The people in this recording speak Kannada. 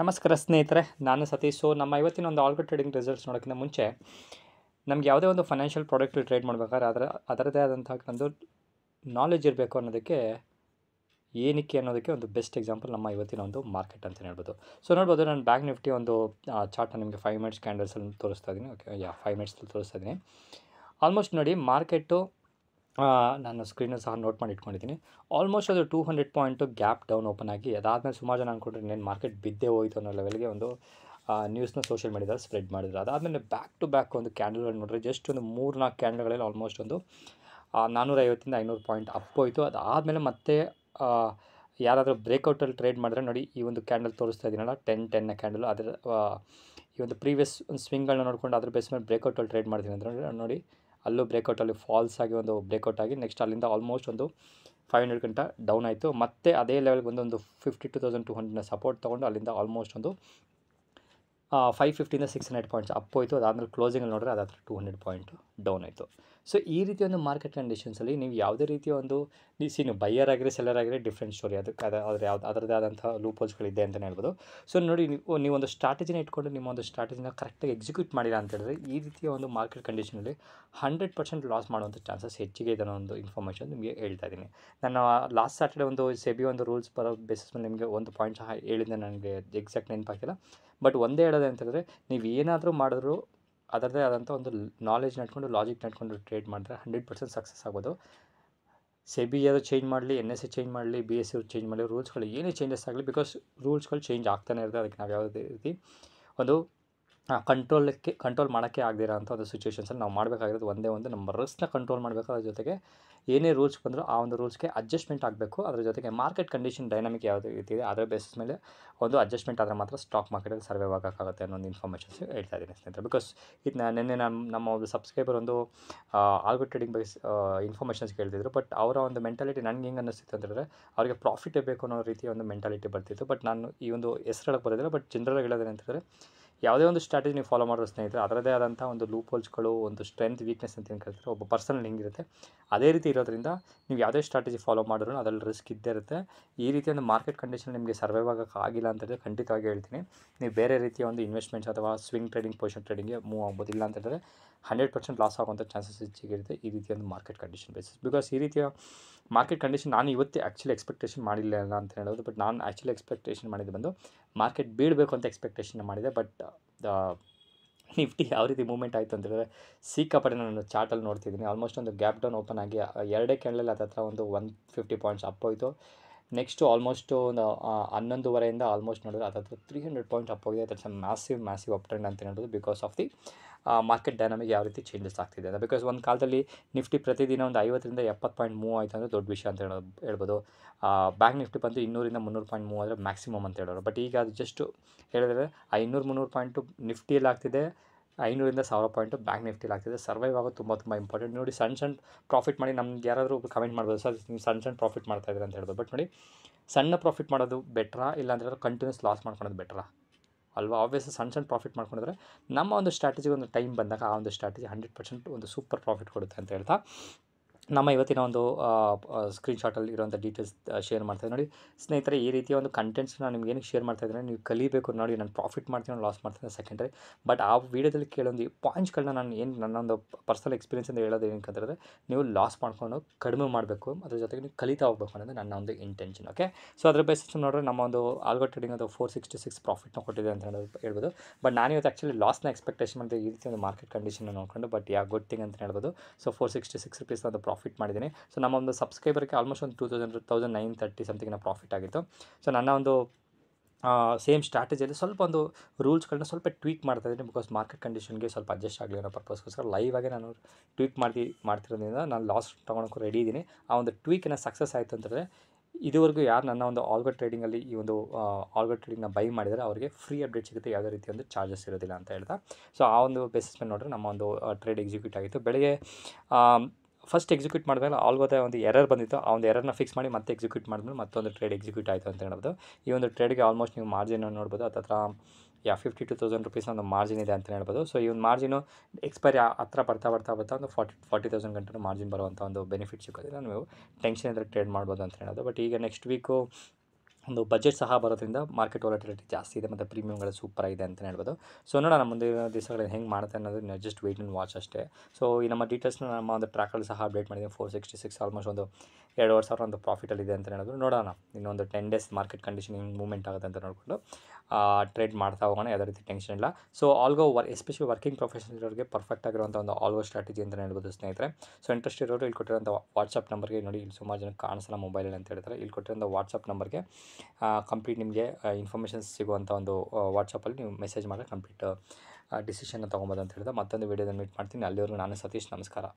ನಮಸ್ಕಾರ ಸ್ನೇಹಿತರೆ ನಾನು ಸತೀಶ್ ಸೊ ನಮ್ಮ ಇವತ್ತಿನ ಒಂದು ಆಲ್ಗೋ ಟ್ರೇಡಿಂಗ್ ರಿಸಲ್ಟ್ಸ್ ನೋಡೋಕ್ಕಿಂತ ಮುಂಚೆ ನಮ್ಗೆ ಯಾವುದೇ ಒಂದು ಫೈನಾನ್ಷಿಯಲ್ ಪ್ರಾಡಕ್ಟ್ ಟ್ರೇಡ್ ಮಾಡಬೇಕಾದ್ರೆ ಅದರ ಅದರದೇ ಆದಂಥ ಒಂದು ನಾಲೆಜ್ ಇರಬೇಕು ಅನ್ನೋದಕ್ಕೆ ಏನಕ್ಕೆ ಅನ್ನೋದಕ್ಕೆ ಒಂದು ಬೆಸ್ಟ್ ಎಕ್ಸಾಂಪಲ್ ನಮ್ಮ ಇವತ್ತಿನ ಒಂದು ಮಾರ್ಕೆಟ್ ಅಂತಲೇ ಹೇಳ್ಬೋದು ಸೊ ನೋಡ್ಬೋದು ನಾನು ಬ್ಯಾಂಕ್ ನಿಫ್ಟಿ ಒಂದು ಚಾರ್ಟ್ನ ನಿಮಗೆ ಫೈವ್ ಮಿನಿಟ್ಸ್ ಕ್ಯಾಂಡಲ್ಸಲ್ಲಿ ತೋರಿಸ್ತಾ ಇದ್ದೀನಿ ಓಕೆ ಯಾ ಫೈವ್ ಮಿನಿಟ್ಸಲ್ಲಿ ತೋರಿಸ್ತಾ ಇದ್ದೀನಿ ಆಲ್ಮೋಸ್ಟ್ ನೋಡಿ ಮಾರ್ಕೆಟು ನಾನು ಸ್ಕ್ರೀನಲ್ಲಿ ಸಹ ನೋಟ್ ಮಾಡಿ ಇಟ್ಕೊಂಡಿದ್ದೀನಿ ಆಲ್ಮೋಸ್ಟ್ ಅದು two hundred point gap down open ಆಗಿ ಅದಾದಮೇಲೆ ಸುಮಾರು ಜನ ಅಂದ್ಕೊಂಡ್ರೆ ನೇನು ಮಾರ್ಕೆಟ್ ಬಿದ್ದೇ ಹೋಯಿತು ಅನ್ನೋ ಲೆವೆಲ್ಗೆ ಒಂದು ನ್ಯೂಸ್ನ ಸೋಷಿಯಲ್ ಮೀಡಿಯಾದಲ್ಲಿ ಸ್ಪ್ರೆಡ್ ಮಾಡಿದ್ರು ಅದಾದಮೇಲೆ ಬ್ಯಾಕ್ ಟು ಬ್ಯಾಕ್ ಒಂದು ಕ್ಯಾಂಡಲ್ಗಳು ನೋಡಿದ್ರೆ ಜಸ್ಟ್ ಒಂದು ಮೂರು ನಾಲ್ಕು ಕ್ಯಾಂಡಲ್ಗಳಲ್ಲಿ ಆಲ್ಮೋಸ್ಟ್ ಒಂದು ನಾನ್ನೂರೈವತ್ತಿಂದ ಐನೂರು ಪಾಯಿಂಟ್ ಅಪ್ ಹೋಯಿತು ಅದಾದಮೇಲೆ ಮತ್ತೆ ಯಾರಾದರೂ ಬ್ರೇಕ್ಔಟಲ್ಲಿ ಟ್ರೇಡ್ ಮಾಡಿದ್ರೆ ನೋಡಿ ಈ ಒಂದು ಕ್ಯಾಂಡಲ್ ತೋರಿಸ್ತಾ ಇದ್ದೀನಲ್ಲ ಟೆನ್ ಟೆನ್ನ ಕ್ಯಾಂಡಲ್ ಅದರ ಈ ಒಂದು ಪ್ರೀವಿಯಸ್ ಒಂದು ಸ್ವಿಂಗ್ಗಳನ್ನ ನೋಡ್ಕೊಂಡು ಅದ್ರ ಬೇಸ್ ಮೇಲೆ ಬ್ರೇಕ್ಔಟಲ್ಲಿ ಟ್ರೇಡ್ ಮಾಡ್ತೀನಿ ಅಂದರೆ ನೋಡಿ ಅಲ್ಲೂ ಬ್ರೇಕೌಟಲ್ಲಿ ಫಾಲ್ಸ್ ಆಗಿ ಒಂದು ಬ್ರೇಕೌಟ್ ಆಗಿ ನೆಕ್ಸ್ಟ್ ಅಲ್ಲಿಂದ ಆಲ್ಮೋಸ್ಟ್ ಒಂದು ಫೈವ್ ಹಂಡ್ರೆಡ್ ಗಂಟ ಡೌನ್ ಆಯಿತು ಮತ್ತೆ ಅದೇ ಲೆವೆಲ್ಗೆ ಬಂದು ಒಂದು ಫಿಫ್ಟಿ ಟು ತೌಸಂಡ್ ಟು ಹಂಡ್ರೆಡ್ನ ಸಪೋರ್ಟ್ ತೊಗೊಂಡು ಅಲ್ಲಿಂದ ಆಲ್ಮೋಸ್ಟ್ ಒಂದು ಫೈವ್ ಫಿಫ್ಟಿಂದ ಸಿಕ್ಸ್ ಹಂಡ್ರೆಡ್ ಪಾಯಿಂಟ್ಸ್ ಅಪ್ ಹೋಯಿತು ಅದಾದಮೇಲೆ ಕ್ಲೋಸಿಂಗಲ್ಲಿ ನೋಡಿದ್ರೆ ಅದಾದ್ರೆ ಟೂ ಹಂಡ್ರೆಡ್ ಪಾಯಿಂಟ್ ಡೌನ್ ಆಯಿತು ಸೊ ಈ ರೀತಿಯ ಒಂದು ಮಾರ್ಕೆಟ್ ಕಂಡೀಷನ್ಸಲ್ಲಿ ನೀವು ಯಾವುದೇ ರೀತಿಯ ಒಂದು ನೀವು ನೀವು ಬೈಯರ್ ಆಗಿರಿ ಸೆಲ್ಲರ್ ಆಗಿರಿ ಡಿಫ್ರೆಂಟ್ ಸ್ಟೋರಿ ಅದಕ್ಕೆ ಅದು ಅದ್ರ ಯಾವ್ದು ಅದರದೇ ಆದಂಥ ಲೂಪೋಸ್ಗಳಿದೆ ಅಂತಲೇ ಹೇಳ್ಬೋದು ಸೊ ನೋಡಿ ನೀವು ಒಂದು ಸ್ಟ್ರಾಟಜಿನ ಇಟ್ಕೊಂಡು ನಿಮ್ಮ ಒಂದು ಸ್ಟ್ರಾಟಜಿನ ಕರೆಕ್ಟಾಗಿ ಎಕ್ಸಿಕ್ಯೂಟ್ ಮಾಡಿಲ್ಲ ಅಂತ ಹೇಳಿದ್ರೆ ಈ ರೀತಿಯ ಒಂದು ಮಾರ್ಕೆಟ್ ಕಂಡೀಷನಲ್ಲಿ ಹಂಡ್ರೆಡ್ ಪರ್ಸೆಂಟ್ ಲಾಸ್ ಮಾಡುವಂಥ ಚಾನ್ಸಸ್ ಹೆಚ್ಚಿಗೆ ಇದೆ ಅನ್ನೋ ಒಂದು ಇನ್ಫಾರ್ಮೇಷನ್ ನಿಮಗೆ ಹೇಳ್ತಾ ಇದ್ದೀನಿ ನಾನು ಲಾಸ್ಟ್ ಸ್ಯಾಟರ್ಡೆ ಒಂದು ಸೆಬಿ ಒಂದು ರೂಲ್ಸ್ ಬರೋ ಬೇಸಿಸ್ ಮೇಲೆ ನಿಮಗೆ ಒಂದು ಪಾಯಿಂಟ್ ಹೇಳಿದ್ದೆ ನನಗೆ ಎಕ್ಸಾಕ್ಟ್ ನೆನಪಾಗಿಲ್ಲ ಬಟ್ ಒಂದೇ ಹೇಳೋದು ಅಂತಂದರೆ ನೀವು ಏನಾದರೂ ಮಾಡಿದ್ರು ಅದರದೇ ಆದಂಥ ಒಂದು ನಾಲೆಜ್ ನಡ್ಕೊಂಡು ಲಾಜಿಕ್ ನಡ್ಕೊಂಡು ಟ್ರೇಡ್ ಮಾಡಿದ್ರೆ ಹಂಡ್ರೆಡ್ ಪರ್ಸೆಂಟ್ ಸಕ್ಸಸ್ ಆಗೋದು ಬಿ ಅದು ಚೇಂಜ್ ಮಾಡಲಿ ಎನ್ ಎಸ್ ಸಿ ಚೇಂಜ್ ಮಾಡಲಿ ಬಿ ಎಸ್ ಸಿ ಚೇಂಜ್ ಮಾಡಲಿ ರೂಲ್ಸ್ಗಳು ಏನೇ ಚೇಂಜಸ್ ಆಗಲಿ ಬಿಕಾಸ್ ರೂಲ್ಸ್ಗಳು ಚೇಂಜ್ ಆಗ್ತಾನೆ ಇರುತ್ತೆ ಅದಕ್ಕೆ ನಾವು ಯಾವುದೇ ರೀತಿ ಒಂದು ಕಂಟ್ರೋಲಕ್ಕೆ ಕಂಟ್ರೋಲ್ ಮಾಡೋಕ್ಕೆ ಆಗದಿರೋ ಅಂಥ ಒಂದು ಸಿಚುವೇಷನ್ಸಲ್ಲಿ ನಾವು ಮಾಡಬೇಕಾಗಿರೋದು ಒಂದೇ ಒಂದು ನಮ್ಮ ರಿಸ್ಕ್ನ ಕಂಟ್ರೋಲ್ ಮಾಡಬೇಕು ಅದ್ರ ಜೊತೆಗೆ ಏನೇ ರೂಲ್ಸ್ ಬಂದರೂ ಆ ಒಂದು ರೂಲ್ಸ್ಗೆ ಅಡ್ಜಸ್ಟ್ಮೆಂಟ್ ಆಗಬೇಕು ಅದರ ಜೊತೆಗೆ ಮಾರ್ಕೆಟ್ ಕಂಡೀಷನ್ ಡೈನಾಮಿಕ್ ಯಾವುದೇ ರೀತಿ ಇದೆ ಅದರ ಬೇಸಿಸ್ ಮೇಲೆ ಒಂದು ಅಡ್ಜಸ್ಟ್ಮೆಂಟ್ ಆದರೆ ಮಾತ್ರ ಸ್ಟಾಕ್ ಮಾರ್ಕೆಟಲ್ಲಿ ಸರ್ವೆ ಆಗೋಕ್ಕಾಗುತ್ತೆ ಅನ್ನೋ ಒಂದು ಇನ್ಫಾರ್ಮೇಷನ್ಸ್ ಹೇಳ್ತಾ ಇದ್ದೀನಿ ಸ್ನೇಹಿತರೆ ಬಿಕಾಸ್ ಇದು ನಿನ್ನೆ ನಮ್ಮ ನಮ್ಮ ಒಂದು ಸಬ್ಸ್ಕ್ರೈಬರ್ ಒಂದು ಆಲ್ಗೋ ಟ್ರೇಡಿಂಗ್ ಬೈಸ್ ಇನ್ಫಾರ್ಮೇಷನ್ಸ್ ಕೇಳ್ತಿದ್ರು ಬಟ್ ಅವರ ಒಂದು ಮೆಂಟಾಲಿಟಿ ನನಗೆ ಹೆಂಗೆ ಅನ್ನಿಸ್ತಿತ್ತು ಅಂತಂದರೆ ಅವರಿಗೆ ಪ್ರಾಫಿಟ್ ಬೇಕು ಅನ್ನೋ ರೀತಿಯ ಒಂದು ಮೆಂಟಾಲಿಟಿ ಬರ್ತಿತ್ತು ಬಟ್ ನಾನು ಈ ಒಂದು ಹೆಸರು ಹೇಳಕ್ಕೆ ಬರೋದಿಲ್ಲ ಬಟ್ ಜನರಲ್ ಹೇಳೋದೇನೆ ಅಂತಂದರೆ ಯಾವುದೇ ಒಂದು ಸ್ಟ್ರಾಟಜಿ ನೀವು ಫಾಲೋ ಮಾಡಿರೋ ಸ್ನೇಹಿತರೆ ಅದರದೇ ಆದಂಥ ಒಂದು ಲೂಪ್ ಹೋಲ್ಸ್ಗಳು ಒಂದು ಸ್ಟ್ರೆಂತ್ ವೀಕ್ನೆಸ್ ಅಂತ ಏನು ಕರಿತಾರೆ ಒಬ್ಬ ಪರ್ಸನಲ್ ಹೆಂಗಿರುತ್ತೆ ಅದೇ ರೀತಿ ಇರೋದ್ರಿಂದ ನೀವು ಯಾವುದೇ ಸ್ಟ್ರಾಟಜಿ ಫಾಲೋ ಮಾಡಿದ್ರು ಅದರಲ್ಲಿ ರಿಸ್ಕ್ ಇದ್ದೇ ಇರುತ್ತೆ ಈ ರೀತಿ ಒಂದು ಮಾರ್ಕೆಟ್ ಕಂಡೀಷನ್ ನಿಮಗೆ ಸರ್ವೈವ್ ಆಗೋಕೆ ಆಗಿಲ್ಲ ಅಂತ ಹೇಳಿದ್ರೆ ಖಂಡಿತವಾಗಿ ಹೇಳ್ತೀನಿ ನೀವು ಬೇರೆ ರೀತಿಯ ಒಂದು ಇನ್ವೆಸ್ಟ್ಮೆಂಟ್ಸ್ ಅಥವಾ ಸ್ವಿಂಗ್ ಟ್ರೇಡಿಂಗ್ ಪೊಸಿಷನ್ ಟ್ರೇಡಿಂಗ್ಗೆ ಮೂವ್ ಆಗ್ಬೋದಿಲ್ಲ ಇಲ್ಲ ಅಂತ ಹೇಳಿದ್ರೆ ಹಂಡ್ರೆಡ್ ಪರ್ಸೆಂಟ್ ಲಾಸ್ ಆಗುವಂಥ ಚಾನ್ಸಸ್ ಹೆಚ್ಚಿಗಿರುತ್ತೆ ಈ ರೀತಿಯ ಒಂದು ಮಾರ್ಕೆಟ್ ಕಂಡೀಷನ್ ಬೇಸಿಸ್ ಬಿಕಾಸ್ ಈ ರೀತಿಯ ಮಾರ್ಕೆಟ್ ಕಂಡೀಷನ್ ನಾನು ಇವತ್ತೇ ಆ್ಯಕ್ಚುಲಿ ಎಕ್ಸ್ಪೆಕ್ಟೇಷನ್ ಮಾಡಿಲ್ಲ ಅಂತ ಹೇಳೋದು ಬಟ್ ನಾನು ಆ್ಯಕ್ಚುಲಿ ಎಕ್ಸ್ಪೆಕ್ಟೇಷನ್ ಮಾಡಿದ್ದು ಬಂದು ಮಾರ್ಕೆಟ್ ಬೀಳಬೇಕು ಅಂತ ಎಕ್ಸ್ಪೆಕ್ಟೇಷನ್ ಮಾಡಿದೆ ಬಟ್ ನಿಫ್ಟಿ ಯಾವ ರೀತಿ ಮೂವ್ಮೆಂಟ್ ಆಯಿತು ಅಂದರೆ ಸಿಕ್ಕಾಪಟ್ಟೆ ನಾನು ಚಾರ್ಟಲ್ಲಿ ನೋಡ್ತಿದ್ದೀನಿ ಆಲ್ಮೋಸ್ಟ್ ಒಂದು ಗ್ಯಾಪ್ ಡೌನ್ ಓಪನ್ ಆಗಿ ಎರಡೇ ಅದ ಹತ್ರ ಒಂದು ಒನ್ ಫಿಫ್ಟಿ ಪಾಯಿಂಟ್ಸ್ ಅಪ್ ಹೋಯಿತು ನೆಕ್ಸ್ಟು ಆಲ್ಮೋಸ್ಟು uh, ಒಂದು ಹನ್ನೊಂದುವರೆಯಿಂದ ಆಲ್ಮೋಸ್ಟ್ ನೋಡಿದ್ರೆ ಥರ ತ್ರೀ ಹಂಡ್ರೆಡ್ ಪಾಯಿಂಟ್ ಅಪ್ ಹೋಗಿದೆ that's a massive massive up trend ಅಂತ ಹೇಳ್ಬೋದು because of the market dynamic ಯಾವ ರೀತಿ ಚೇಂಜಸ್ ಆಗ್ತಿದೆ ಅಂತ ಬಿಕಾಸ್ ಒಂದು ಕಾಲದಲ್ಲಿ ನಿಫ್ಟಿ ಪ್ರತಿದಿನ ಒಂದು ಐವತ್ತರಿಂದ ಎಪ್ಪತ್ತು ಪಾಯಿಂಟ್ ಮೂವ್ ಆಯಿತು ಅಂದರೆ ದೊಡ್ಡ ವಿಷಯ ಅಂತ ಹೇಳೋದು ಹೇಳ್ಬೋದು ಬ್ಯಾಂಕ್ ನಿಫ್ಟಿ ಬಂದು ಇನ್ನೂರಿಂದ ಮುನ್ನೂರು ಪಾಯಿಂಟ್ ಮೂವ್ ಆದರೆ ಮ್ಯಾಕ್ಸಿಮಮ್ ಅಂತ ಹೇಳೋರು ಬಟ್ ಈಗ ಅದು ಜಸ್ಟ್ ಹೇಳಿದ್ರೆ ಆ ಇನ್ನೂರು ಮುನ್ನೂರು ಪಾಯಿಂಟು ನಿಫ್ಟಿಯಲ್ಲಿ ಆಗ್ತಿದೆ ಐನೂರಿಂದ ಸಾವಿರ ಪಾಯಿಂಟ್ ಬ್ಯಾಂಕ್ ನಿಫ್ಟಿಲಿ ಆಗ್ತಿದೆ ಸರ್ವೈವ್ ಆಗೋದು ತುಂಬ ತುಂಬ ಇಂಪಾರ್ಟೆಂಟ್ ನೋಡಿ ಸಣ್ಣ ಸಣ್ಣ ಪ್ರಾಫಿಟ್ ಮಾಡಿ ನಮ್ಗೆ ಯಾರಾದರೂ ಕಮೆಂಟ್ ಮಾಡ್ಬೋದು ಸರ್ ನೀವು ಸಣ್ಣ ಸಣ್ಣ ಪ್ರಾಫಿಟ್ ಮಾಡ್ತಾ ಇದ್ದೀರಾ ಅಂತ ಹೇಳ್ಬೋದು ಬಟ್ ನೋಡಿ ಸಣ್ಣ ಪ್ರಾಫಿಟ್ ಮಾಡೋದು ಬೆಟ್ರಾ ಇಲ್ಲ ಅಂದರೆ ಕಂಟಿನ್ಯೂಸ್ ಲಾಸ್ ಮಾಡ್ಕೊಳೋದು ಬೆಟ್ರಾ ಅಲ್ವಾ ಆಬ್ವಿಯಸ್ ಸಣ್ಣ ಸಣ್ಣ ಪ್ರಾಫಿಟ್ ಮಾಡ್ಕೊಂಡಿದ್ರೆ ನಮ್ಮ ಒಂದು ಸ್ಟ್ರಾಟಜಿಗೆ ಒಂದು ಟೈಮ್ ಬಂದಾಗ ಆ ಒಂದು ಸ್ಟ್ರಾಟಜಿ ಹಂಡ್ರೆಡ್ ಪರ್ಸೆಂಟ್ ಒಂದು ಸೂಪರ್ ಪ್ರಾಫಿಟ್ ಕೊಡುತ್ತೆ ಅಂತ ಹೇಳ್ತಾ ನಮ್ಮ ಇವತ್ತಿನ ಒಂದು ಸ್ಕ್ರೀನ್ಶಾಟಲ್ಲಿ ಇರುವಂಥ ಡೀಟೇಲ್ಸ್ ಶೇರ್ ಮಾಡ್ತಾಯಿದ್ದೆ ನೋಡಿ ಸ್ನೇಹಿತರೆ ಈ ರೀತಿಯ ಒಂದು ನಾನು ನಿಮ್ಗೆ ಏನಕ್ಕೆ ಶೇರ್ ಮಾಡ್ತಾ ನೀವು ಕಲಿಬೇಕು ನೋಡಿ ನಾನು ಪ್ರಾಫಿಟ್ ಮಾಡ್ತೀನಿ ಲಾಸ್ ಮಾಡ್ತೀನಿ ಸೆಕೆಂಡ್ರಿ ಬಟ್ ಆ ವಿಡಿಯೋದಲ್ಲಿ ಈ ಪಾಯಿಂಟ್ಸ್ಗಳನ್ನ ನಾನು ಏನು ನನ್ನ ಒಂದು ಪರ್ಸನಲ್ ಎಕ್ಸ್ಪೀರಿಯನ್ಸ್ ಅಂತ ಹೇಳೋದು ಅಂತಂದರೆ ನೀವು ಲಾಸ್ ಮಾಡ್ಕೊಂಡು ಕಡಿಮೆ ಮಾಡಬೇಕು ಅದ್ರ ಜೊತೆಗೆ ನೀವು ಕಲಿತಾ ಹೋಗ್ಬೇಕು ಅನ್ನೋದು ನನ್ನ ಒಂದು ಇಂಟೆನ್ಷನ್ ಓಕೆ ಸೊ ಅದ್ರ ಬೇಸಿಸ್ ನೋಡಿದ್ರೆ ನಮ್ಮ ಒಂದು ಆಲ್ಗೋ ಟ್ರೇಡಿಂಗ್ ಅದು ಫೋರ್ ಸಿಕ್ಸ್ಟಿ ಸಿಕ್ಸ್ ಪ್ರಾಫಿಟ್ನ ಕೊಟ್ಟಿದೆ ಅಂತ ಹೇಳೋದು ಹೇಳ್ಬೋದು ಬಟ್ ನಾನು ಇವತ್ತು ಆ್ಯಕ್ಚುಲಿ ಲಾಸ್ನ ಎಕ್ಸ್ಪೆಕ್ಟೇಷನ್ ಮಾಡಿದೆ ಈ ರೀತಿ ಒಂದು ಮಾರ್ಕೆಟ್ ಕಂಡೀಷನ್ ನೋಡ್ಕೊಂಡು ಬಟ್ ಯಾ ಗುಡ್ ಥಿಂಗ್ ಅಂತ ಹೇಳ್ಬೋದು so four sixty six rupees ಒಂದು ಪ್ರಾಫಿಟ್ ಪ್ರಾಫಿಟ್ ಮಾಡಿದ್ದೀನಿ ಸೊ ನಮ್ಮ ಒಂದು ಸಬ್ಸ್ಕ್ರೈಬರ್ಗೆ ಆಲ್ಮೋಸ್ಟ್ ಒಂದು two thousand thousand nine thirty ಸಮಥಿಂಗ್ನ ಪ್ರಾಫಿಟ್ ಆಗಿತ್ತು ಸೊ ನನ್ನ ಒಂದು ಸೇಮ್ ಸ್ಟ್ರಾಟಜಿಯಲ್ಲಿ ಸ್ವಲ್ಪ ಒಂದು ರೂಲ್ಸ್ಗಳನ್ನ ಸ್ವಲ್ಪ ಟ್ವೀಟ್ ಮಾಡ್ತಾ ಇದ್ದೀನಿ ಬಿಕಾಸ್ ಮಾರ್ಕೆಟ್ ಕಂಡೀಷನ್ಗೆ ಸ್ವಲ್ಪ ಅಡ್ಜಸ್ಟ್ ಆಗಲಿ ಅನ್ನೋ ಪರ್ಪಸ್ಗೋಸ್ಕರ ಲೈವ್ ಆಗಿ ನಾನು ಟ್ವೀಟ್ ಮಾಡಿ ಮಾಡ್ತಿರೋದ್ರಿಂದ ನಾನು ಲಾಸ್ ತೊಗೊಳಕ್ಕೂ ರೆಡಿ ಇದ್ದೀನಿ ಆ ಒಂದು ಟ್ವೀಕಿನ ಸಕ್ಸಸ್ ಆಯಿತು ಅಂತಂದರೆ ಇದುವರೆಗೂ ಯಾರು ನನ್ನ ಒಂದು ಆಲ್ಗೋ ಟ್ರೇಡಿಂಗಲ್ಲಿ ಈ ಒಂದು ಆಲ್ಗೋ ಟ್ರೇಡಿಂಗ್ನ ಬೈ ಮಾಡಿದರೆ ಅವರಿಗೆ ಫ್ರೀ ಅಪ್ಡೇಟ್ ಸಿಗುತ್ತೆ ಯಾವುದೇ ರೀತಿ ಒಂದು ಚಾರ್ಜಸ್ ಇರೋದಿಲ್ಲ ಅಂತ ಹೇಳ್ತಾ ಸೊ ಆ ಒಂದು ಬೇಸಿಸ್ ಮೇಲೆ ನೋಡಿದ್ರೆ ನಮ್ಮ ಒಂದು ಟ್ರೇಡ್ ಎಕ್ಸಿಕ್ಯೂಟ್ ಆಗಿತ್ತು ಬೆಳಗ್ಗೆ ಫಸ್ಟ್ ಎಕ್ಸಿಕ್ಯೂಟ್ ಮಾಡಿದಾಗ ಆಲ್ಗೋದ ಒಂದು ಎರರ್ ಬಂದಿತ್ತು ಆ ಒಂದು ಎರರ್ನ ಫಿಕ್ಸ್ ಮಾಡಿ ಮತ್ತೆ ಎಕ್ಸಿಕ್ಯೂಟ್ ಮಾಡಿದ್ಮೇಲೆ ಮತ್ತೊಂದು ಟ್ರೇಡ್ ಎಕ್ಸಿಕ್ಯೂಟ್ ಆಯಿತು ಅಂತ ಹೇಳ್ಬೋದು ಈ ಒಂದು ಟ್ರೇಡ್ಗೆ ಆಲ್ಮೋಸ್ಟ್ ನೀವು ಮಾರ್ಜಿನ್ ನೋಡ್ಬೋದು ಹತ್ರ ya fifty two thousand rupees ಒಂದು ಮಾರ್ಜಿನ್ ಇದೆ ಅಂತ ಹೇಳ್ಬೋದು ಸೊ ಈ ಒಂದು ಮಾರ್ಜಿನು ಎಕ್ಸ್ಪೈರಿ ಹತ್ರ ಬರ್ತಾ ಬರ್ತಾ ಬರ್ತಾ ಒಂದು ಫಾರ್ಟಿ ಫಾರ್ಟಿ ತೌಸಂಡ್ ಗಂಟೆ ಮಾರ್ಜಿನ್ ಬರುವಂಥ ಒಂದು ಬೆನಿಫಿಟ್ ಸಿಗೋದಿಲ್ಲ ನೀವು ಟೆನ್ಷನ್ ಇದ್ದರೆ ಟ್ರೇಡ್ ಮಾಡ್ಬೋದು ಅಂತ ಹೇಳೋದು ಬಟ್ ಈಗ ನೆಕ್ಸ್ಟ್ ವೀಕು ಒಂದು ಬಜೆಟ್ ಸಹ ಬರೋದ್ರಿಂದ ಮಾರ್ಕೆಟ್ ವಾಲಟಿಲಿಟಿ ಜಾಸ್ತಿ ಇದೆ ಮತ್ತು ಪ್ರೀಮಿಯಂಗಳು ಸೂಪರ್ ಆಗಿದೆ ಅಂತ ಹೇಳ್ಬೋದು ಸೊ ನೋಡೋಣ ಮುಂದಿನ ದಿವಸಗಳಲ್ಲಿ ಹೆಂಗೆ ಮಾಡುತ್ತೆ ನಾವು ಜಸ್ಟ್ ವೆಯ್ಟ್ ಅಂಡ್ ವಾಚ್ ಅಷ್ಟೇ ಸೊ ಈ ನಮ್ಮ ಡೀಟೇಲ್ಸ್ನ ನಮ್ಮ ಒಂದು ಟ್ರ್ಯಾಕಲ್ಲಿ ಸಹ ಅಪ್ಡೇಟ್ ಮಾಡಿದ್ದೀನಿ ಫೋರ್ ಸಿಕ್ಸ್ಟಿ ಸಿಕ್ಸ್ ಆಲ್ಮೋಸ್ಟ್ ಒಂದು ಎರಡುವರೆ ಸಾವಿರ ಒಂದು ಪ್ರಾಫಿಟಲ್ಲಿದೆ ಅಂತ ಹೇಳಿದ್ರು ನೋಡೋಣ ಇನ್ನೊಂದು ಟೆನ್ ಡೇಸ್ ಮಾರ್ಕೆಟ್ ಕಂಡೀಷನ್ ಹಿಂಗೆ ಮೂವ್ಮೆಂಟ್ ಆಗುತ್ತೆ ಅಂತ ನೋಡಿಕೊಂಡು ಟ್ರೇಡ್ ಮಾಡ್ತಾ ಹೋಗೋಣ ಯಾವುದೇ ರೀತಿ ಟೆನ್ಷನ್ ಇಲ್ಲ ಸೊ ಆಲ್ಗೋ ವರ್ ಎಸ್ಪೆಷಲಿ ವರ್ಕಿಂಗ್ ಪ್ರೊಫೆಷನಲ್ ಇರೋರಿಗೆ ಪರ್ಫೆಕ್ಟ್ ಆಗಿರುವಂಥ ಒಂದು ಆಲ್ಗೋ ಸ್ಟ್ರಾಟಜಿ ಅಂತ ಹೇಳ್ಬೋದು ಸ್ನೇಹಿತರೆ ಸೊ ಇಂಟ್ರೆಸ್ಟ್ ಇರೋರು ಇಲ್ಲಿ ಕೊಟ್ಟಿರೋಂಥ ವಾಟ್ಸಪ್ ನಂಬರ್ಗೆ ನೋಡಿ ಇಲ್ಲಿ ಸುಮಾರು ಜನ ಕಾಣಿಸಲ್ಲ ಮೊಬೈಲಲ್ಲಿ ಅಂತ ಹೇಳ್ತಾರೆ ಇಲ್ಲಿ ಕೊಟ್ಟಿರೋಂಥ ವಾಟ್ಸಪ್ ನಂಬರ್ಗೆ ಕಂಪ್ಲೀಟ್ ನಿಮಗೆ ಇನ್ಫಾರ್ಮೇಷನ್ ಸಿಗುವಂಥ ಒಂದು ವಾಟ್ಸಪ್ಪಲ್ಲಿ ನೀವು ಮೆಸೇಜ್ ಮಾಡಿ ಕಂಪ್ಲೀಟ್ ಡಿಸಿಷನ್ನ ತೊಗೊಬೋದು ಅಂತ ಹೇಳಿದ್ರೆ ಮತ್ತೊಂದು ವೀಡಿಯೋದಲ್ಲಿ ಮೀಟ್ ಮಾಡ್ತೀನಿ ಅಲ್ಲಿವರೆಗೂ ನಾನು ಸತೀಶ್ ನಮಸ್ಕಾರ